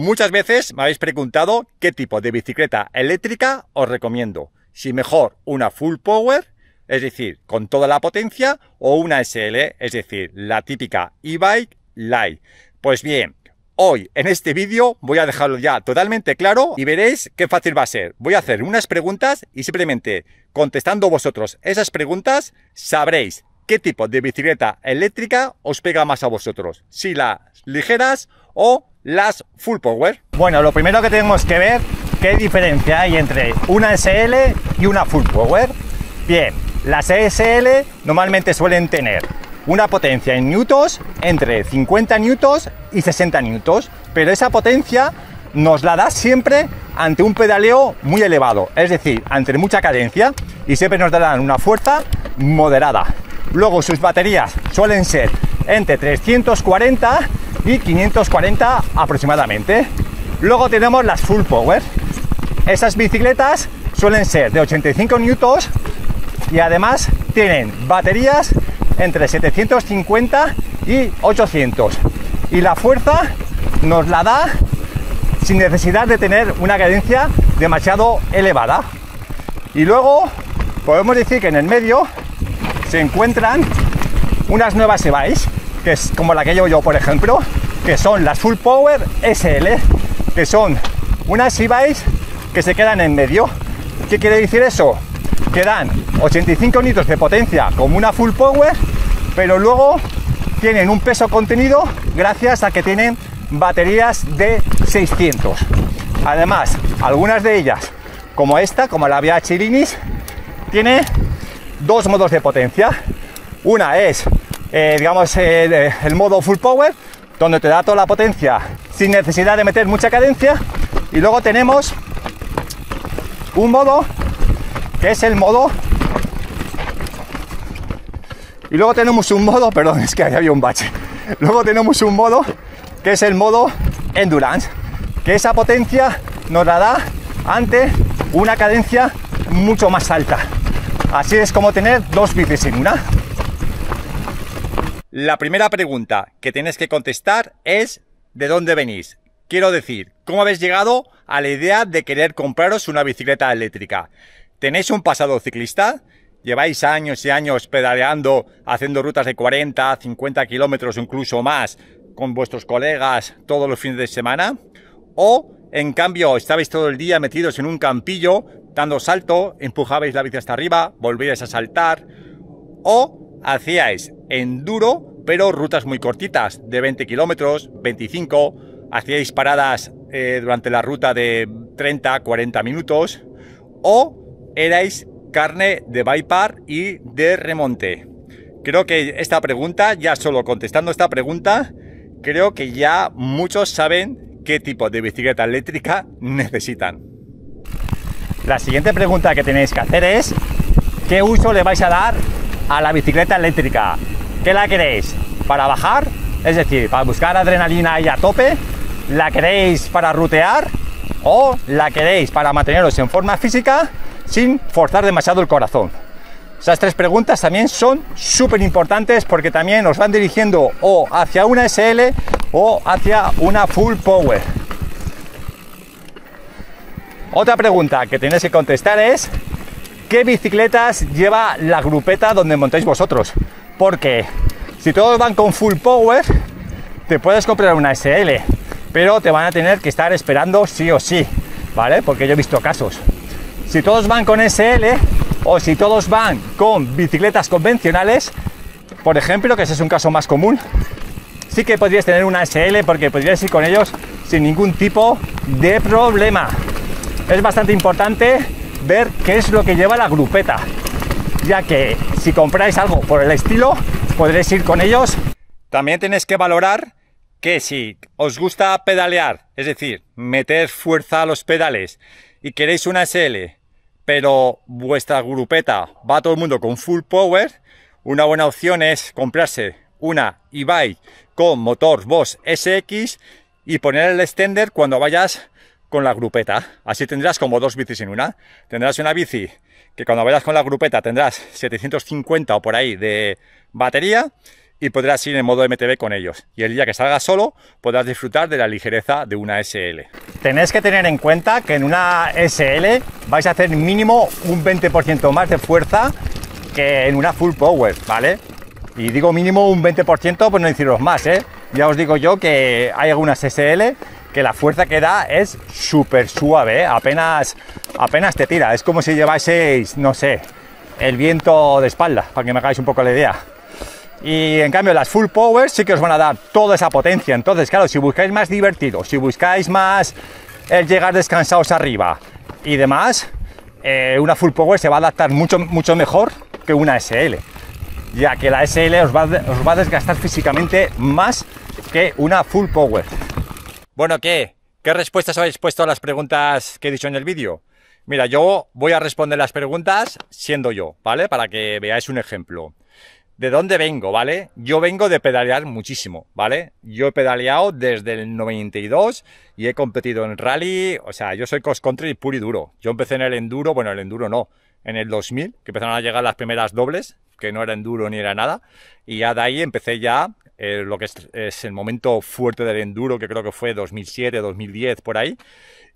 Muchas veces me habéis preguntado qué tipo de bicicleta eléctrica os recomiendo. Si mejor una full power, es decir, con toda la potencia, o una SL, es decir, la típica e-bike light. Pues bien, hoy en este vídeo voy a dejarlo ya totalmente claro y veréis qué fácil va a ser. Voy a hacer unas preguntas y simplemente contestando vosotros esas preguntas sabréis qué tipo de bicicleta eléctrica os pega más a vosotros. Si las ligeras o las full power. Bueno, lo primero que tenemos que ver qué diferencia hay entre una SL y una full power. Bien, las SL normalmente suelen tener una potencia en newtons entre 50 newtons y 60 newtons, pero esa potencia nos la da siempre ante un pedaleo muy elevado, es decir, ante mucha cadencia y siempre nos darán una fuerza moderada. Luego sus baterías suelen ser entre 340 y 540 aproximadamente. Luego tenemos las full power. Esas bicicletas suelen ser de 85 newtons y además tienen baterías entre 750 y 800. Y la fuerza nos la da sin necesidad de tener una cadencia demasiado elevada. Y luego podemos decir que en el medio se encuentran unas nuevas e que es como la que llevo yo, por ejemplo, que son las Full Power SL, que son unas e que se quedan en medio. ¿Qué quiere decir eso? Que dan 85 nitros de potencia como una Full Power, pero luego tienen un peso contenido gracias a que tienen baterías de 600. Además, algunas de ellas, como esta, como la Via Chilinis, tiene dos modos de potencia. Una es eh, digamos, eh, el modo full power, donde te da toda la potencia sin necesidad de meter mucha cadencia. Y luego tenemos un modo que es el modo. Y luego tenemos un modo, perdón, es que había un bache. Luego tenemos un modo que es el modo endurance, que esa potencia nos la da ante una cadencia mucho más alta. Así es como tener dos bicis en una. La primera pregunta que tenéis que contestar es ¿de dónde venís? Quiero decir, ¿cómo habéis llegado a la idea de querer compraros una bicicleta eléctrica? ¿Tenéis un pasado ciclista? lleváis años y años pedaleando, haciendo rutas de 40, 50 kilómetros, incluso más, con vuestros colegas todos los fines de semana? ¿O, en cambio, estabais todo el día metidos en un campillo, dando salto, empujabais la bici hasta arriba, volvíais a saltar? ¿O hacíais enduro, pero rutas muy cortitas, de 20 kilómetros, 25, hacíais paradas eh, durante la ruta de 30, 40 minutos, o erais carne de bypar y de remonte. Creo que esta pregunta, ya solo contestando esta pregunta, creo que ya muchos saben qué tipo de bicicleta eléctrica necesitan. La siguiente pregunta que tenéis que hacer es, ¿qué uso le vais a dar a la bicicleta eléctrica. ¿Qué la queréis? ¿Para bajar? Es decir, para buscar adrenalina y a tope. ¿La queréis para rutear? ¿O la queréis para manteneros en forma física sin forzar demasiado el corazón? Esas tres preguntas también son súper importantes porque también os van dirigiendo o hacia una SL o hacia una full power. Otra pregunta que tenéis que contestar es qué bicicletas lleva la grupeta donde montáis vosotros. Porque si todos van con full power, te puedes comprar una SL, pero te van a tener que estar esperando sí o sí, ¿vale? Porque yo he visto casos. Si todos van con SL o si todos van con bicicletas convencionales, por ejemplo, que ese es un caso más común, sí que podrías tener una SL porque podrías ir con ellos sin ningún tipo de problema. Es bastante importante ver qué es lo que lleva la grupeta, ya que si compráis algo por el estilo, podréis ir con ellos. También tenéis que valorar que si os gusta pedalear, es decir, meter fuerza a los pedales y queréis una SL, pero vuestra grupeta va todo el mundo con full power, una buena opción es comprarse una e con motor Boss SX y poner el extender cuando vayas con la grupeta. Así tendrás como dos bicis en una. Tendrás una bici que cuando vayas con la grupeta tendrás 750 o por ahí de batería y podrás ir en modo MTB con ellos. Y el día que salgas solo podrás disfrutar de la ligereza de una SL. Tenéis que tener en cuenta que en una SL vais a hacer mínimo un 20% más de fuerza que en una full power, ¿vale? Y digo mínimo un 20%, pues no deciros más, ¿eh? Ya os digo yo que hay algunas SL la fuerza que da es súper suave, ¿eh? apenas, apenas te tira. Es como si llevaseis, no sé, el viento de espalda, para que me hagáis un poco la idea. Y en cambio las full power sí que os van a dar toda esa potencia. Entonces, claro, si buscáis más divertido, si buscáis más el llegar descansados arriba y demás, eh, una full power se va a adaptar mucho, mucho mejor que una SL. Ya que la SL os va a desgastar físicamente más que una full power. Bueno, ¿qué? ¿Qué respuestas habéis puesto a las preguntas que he dicho en el vídeo? Mira, yo voy a responder las preguntas siendo yo, ¿vale? Para que veáis un ejemplo. ¿De dónde vengo, vale? Yo vengo de pedalear muchísimo, ¿vale? Yo he pedaleado desde el 92 y he competido en rally, o sea, yo soy cross country puro y duro. Yo empecé en el enduro, bueno, el enduro no, en el 2000, que empezaron a llegar las primeras dobles, que no era enduro ni era nada, y ya de ahí empecé ya eh, lo que es, el momento fuerte del enduro, que creo que fue 2007, 2010, por ahí,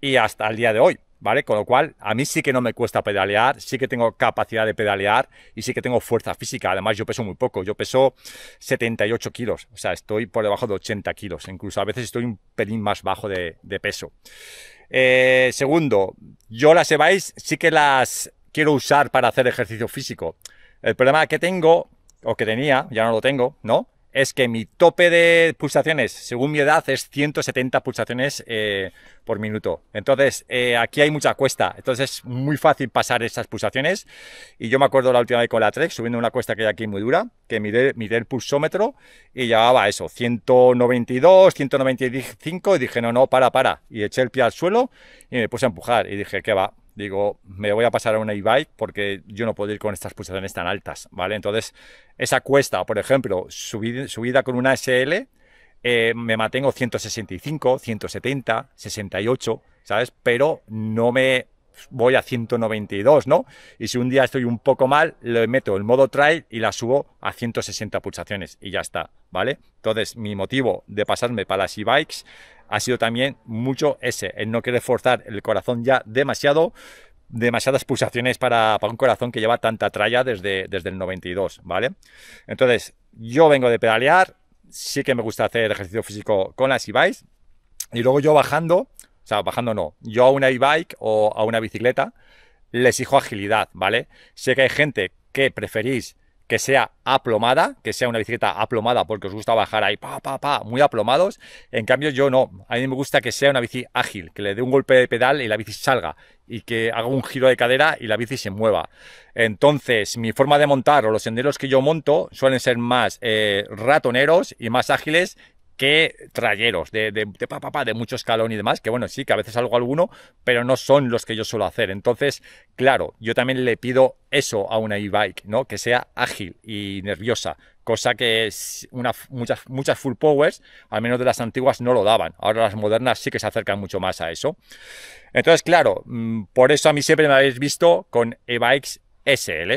y hasta el día de hoy, ¿vale? Con lo cual, a mí sí que no me cuesta pedalear, sí que tengo capacidad de pedalear y sí que tengo fuerza física. Además, yo peso muy poco, yo peso 78 kilos, o sea, estoy por debajo de 80 kilos, incluso a veces estoy un pelín más bajo de, peso. Eh, segundo, yo las Evais sí que las quiero usar para hacer ejercicio físico. El problema que tengo, o que tenía, ya no lo tengo, ¿no? es que mi tope de pulsaciones, según mi edad, es 170 pulsaciones eh, por minuto. Entonces, eh, aquí hay mucha cuesta. Entonces, es muy fácil pasar esas pulsaciones. Y yo me acuerdo la última vez con la Trek, subiendo una cuesta que hay aquí muy dura, que miré, el pulsómetro y llevaba eso, 192, 195. Y dije, no, no, para, para. Y eché el pie al suelo y me puse a empujar. Y dije, ¿qué va? digo, me voy a pasar a una e-bike porque yo no puedo ir con estas pulsaciones tan altas, ¿vale? Entonces, esa cuesta, por ejemplo, subida, con una SL, eh, me mantengo 165, 170, 68, ¿sabes? Pero no me voy a 192, ¿no? Y si un día estoy un poco mal, le meto el modo trail y la subo a 160 pulsaciones y ya está, ¿vale? Entonces, mi motivo de pasarme para las e-bikes ha sido también mucho ese, el no querer forzar el corazón ya demasiado, demasiadas pulsaciones para, un corazón que lleva tanta tralla desde, desde el 92, ¿vale? Entonces, yo vengo de pedalear, sí que me gusta hacer ejercicio físico con las e-bikes, y luego yo bajando, o sea, bajando no. Yo a una e-bike o a una bicicleta les exijo agilidad, ¿vale? Sé que hay gente que preferís que sea aplomada, que sea una bicicleta aplomada porque os gusta bajar ahí, pa, pa, pa, muy aplomados. En cambio, yo no. A mí me gusta que sea una bici ágil, que le dé un golpe de pedal y la bici salga, y que haga un giro de cadera y la bici se mueva. Entonces, mi forma de montar o los senderos que yo monto suelen ser más eh, ratoneros y más ágiles que trayeros, de, de, de, de mucho escalón y demás, que bueno, sí, que a veces algo alguno, pero no son los que yo suelo hacer. Entonces, claro, yo también le pido eso a una e-bike, ¿no? Que sea ágil y nerviosa, cosa que es una, muchas, muchas full powers, al menos de las antiguas, no lo daban. Ahora las modernas sí que se acercan mucho más a eso. Entonces, claro, mm, por eso a mí siempre me habéis visto con e-bikes SL.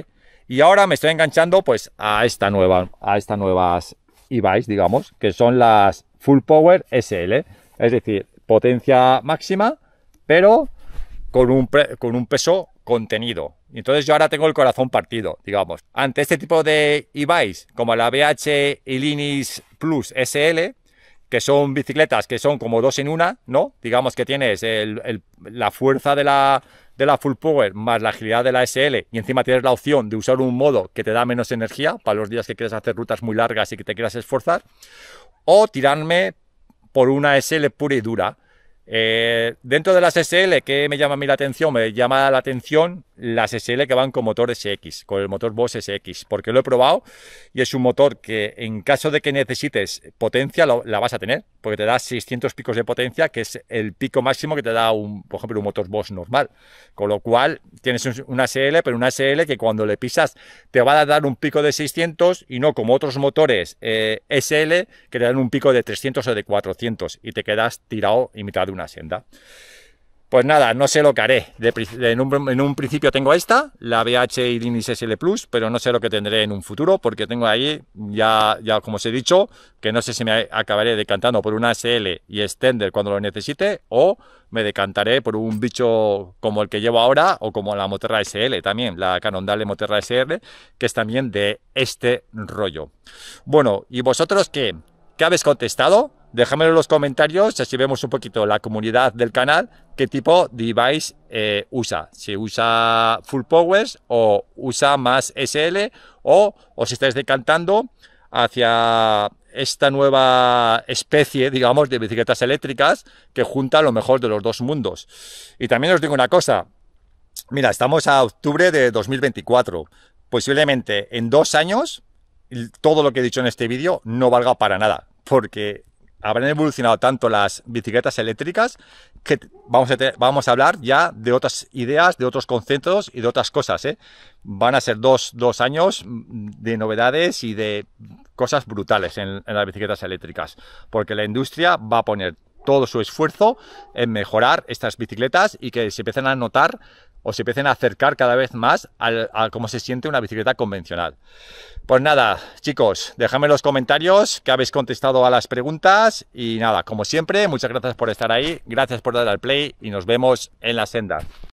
Y ahora me estoy enganchando pues a esta nueva, a estas nuevas e digamos, que son las Full Power SL, es decir, potencia máxima, pero con un, con un peso contenido. Entonces yo ahora tengo el corazón partido, digamos. Ante este tipo de e como la BH Ilinis Plus SL, que son bicicletas que son como dos en una, ¿no? Digamos que tienes la fuerza de la, full power más la agilidad de la SL y encima tienes la opción de usar un modo que te da menos energía para los días que quieres hacer rutas muy largas y que te quieras esforzar, o tirarme por una SL pura y dura. Eh, dentro de las SL, ¿qué me llama a mí la atención? Me llama la atención las SL que van con motores SX, con el motor Boss SX, porque lo he probado y es un motor que en caso de que necesites potencia la vas a tener, porque te da 600 picos de potencia, que es el pico máximo que te da, un, por ejemplo, un motor Boss normal. Con lo cual tienes una SL, pero una SL que cuando le pisas te va a dar un pico de 600 y no como otros motores eh, SL que te dan un pico de 300 o de 400 y te quedas tirado en mitad de una senda. Pues nada, no sé lo que haré. en, un, principio tengo esta, la BH Irinis SL Plus, pero no sé lo que tendré en un futuro, porque tengo ahí, ya, ya como os he dicho, que no sé si me acabaré decantando por una SL y extender cuando lo necesite, o me decantaré por un bicho como el que llevo ahora, o como la Moterra SL también, la Canondale Moterra SL, que es también de este rollo. Bueno, ¿y vosotros qué? ¿Qué habéis contestado? Déjamelo en los comentarios, así vemos un poquito la comunidad del canal, qué tipo de device eh, usa. Si usa Full Powers o usa más SL o os estáis decantando hacia esta nueva especie, digamos, de bicicletas eléctricas que junta lo mejor de los dos mundos. Y también os digo una cosa, mira, estamos a octubre de 2024, posiblemente en dos años todo lo que he dicho en este vídeo no valga para nada, porque habrán evolucionado tanto las bicicletas eléctricas que vamos a, vamos a hablar ya de otras ideas, de otros conceptos y de otras cosas. ¿eh? Van a ser dos, años mm, de novedades y de cosas brutales en las bicicletas eléctricas, porque la industria va a poner todo su esfuerzo en mejorar estas bicicletas y que se empiecen a notar o se empiecen a acercar cada vez más al, a cómo se siente una bicicleta convencional. Pues nada, chicos, dejadme en los comentarios que habéis contestado a las preguntas y nada, como siempre, muchas gracias por estar ahí, gracias por dar al play y nos vemos en la senda.